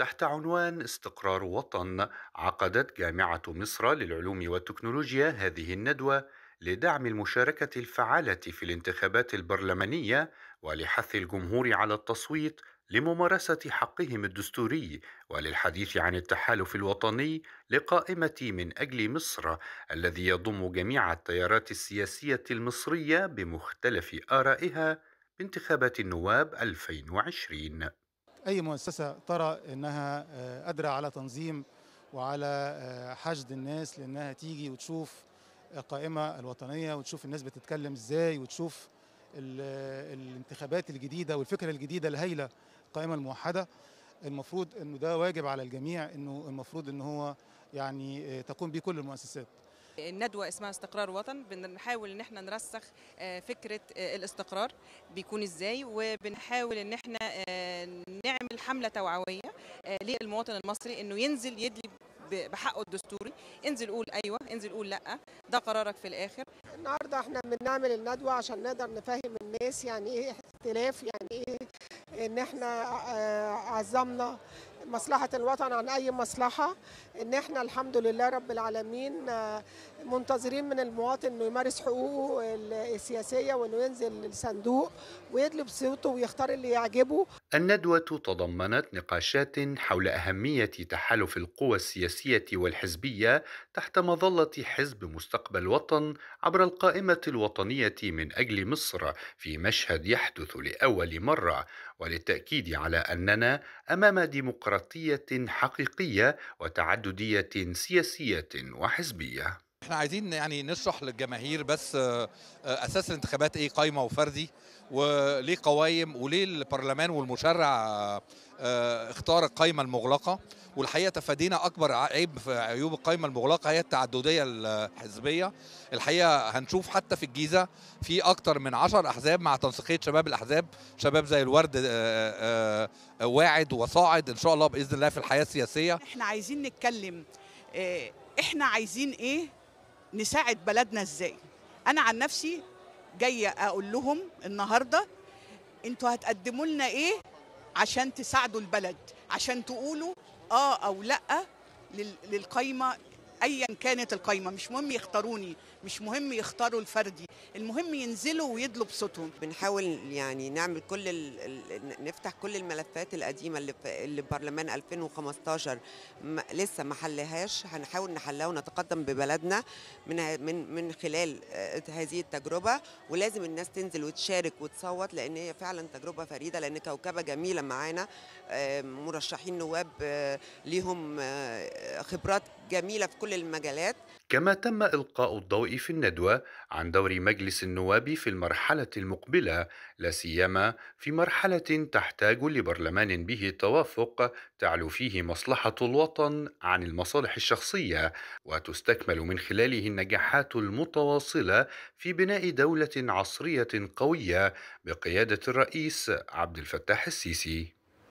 تحت عنوان استقرار وطن عقدت جامعة مصر للعلوم والتكنولوجيا هذه الندوة لدعم المشاركة الفعالة في الانتخابات البرلمانية ولحث الجمهور على التصويت لممارسة حقهم الدستوري وللحديث عن التحالف الوطني لقائمة من أجل مصر الذي يضم جميع التيارات السياسية المصرية بمختلف آرائها بانتخابات النواب 2020 اي مؤسسه ترى انها آه، قادره على تنظيم وعلى آه، حشد الناس لانها تيجي وتشوف القائمه الوطنيه وتشوف الناس بتتكلم ازاي وتشوف آه، الانتخابات الجديده والفكره الجديده الهايله القائمه الموحده المفروض انه ده واجب على الجميع انه المفروض ان هو يعني تقوم به كل المؤسسات الندوه اسمها استقرار وطن بنحاول ان احنا نرسخ آه، فكره آه، الاستقرار بيكون ازاي وبنحاول ان احنا آه، نعمل حمله توعويه للمواطن المصري انه ينزل يدلي بحقه الدستوري انزل قول ايوه انزل قول لا ده قرارك في الاخر النهارده احنا بنعمل الندوه عشان نقدر نفهم الناس يعني ايه اختلاف يعني ايه ان احنا عزمنا مصلحة الوطن عن أي مصلحة إن إحنا الحمد لله رب العالمين آه، منتظرين من المواطن إنه يمارس حقوقه السياسية وإنه ينزل للصندوق ويدلب صوته ويختار اللي يعجبه الندوة تضمنت نقاشات حول أهمية تحالف القوى السياسية والحزبية تحت مظلة حزب مستقبل وطن عبر القائمة الوطنية من أجل مصر في مشهد يحدث لأول مرة وللتأكيد على أننا أمام ديمقراطية ديمقراطيه حقيقيه وتعدديه سياسيه وحزبيه احنا عايزين يعني نشرح للجماهير بس آه، آه، اساس الانتخابات ايه قايمه وفردي وليه قوايم وليه البرلمان والمشرع آه، اختار القايمه المغلقه والحقيقه تفادينا اكبر عيب في عيوب القايمه المغلقه هي التعدديه الحزبيه الحقيقه هنشوف حتى في الجيزه في اكتر من 10 احزاب مع تنسيقيه شباب الاحزاب شباب زي الورد واعد وصاعد ان شاء الله باذن الله في الحياه السياسيه احنا عايزين نتكلم احنا عايزين ايه نساعد بلدنا ازاي انا عن نفسي جايه اقول لهم النهارده انتوا هتقدموا لنا ايه عشان تساعدوا البلد عشان تقولوا اه او لا للقايمه ايا كانت القايمه مش مهم يختاروني مش مهم يختاروا الفردي المهم ينزلوا ويدلوا بصوتهم بنحاول يعني نعمل كل ال... نفتح كل الملفات القديمه اللي في اللي برلمان 2015 م... لسه ما حلهاش هنحاول نحلها ونتقدم ببلدنا من من من خلال آه، هذه التجربه ولازم الناس تنزل وتشارك وتصوت لان هي فعلا تجربه فريده لان كوكبه جميله معانا آه، مرشحين نواب آه، ليهم خبرات جميله في كل كل المجالات كما تم إلقاء الضوء في الندوة عن دور مجلس النواب في المرحلة المقبلة لا سيما في مرحلة تحتاج لبرلمان به توافق تعلو فيه مصلحة الوطن عن المصالح الشخصية وتستكمل من خلاله النجاحات المتواصلة في بناء دولة عصرية قوية بقيادة الرئيس عبد الفتاح السيسي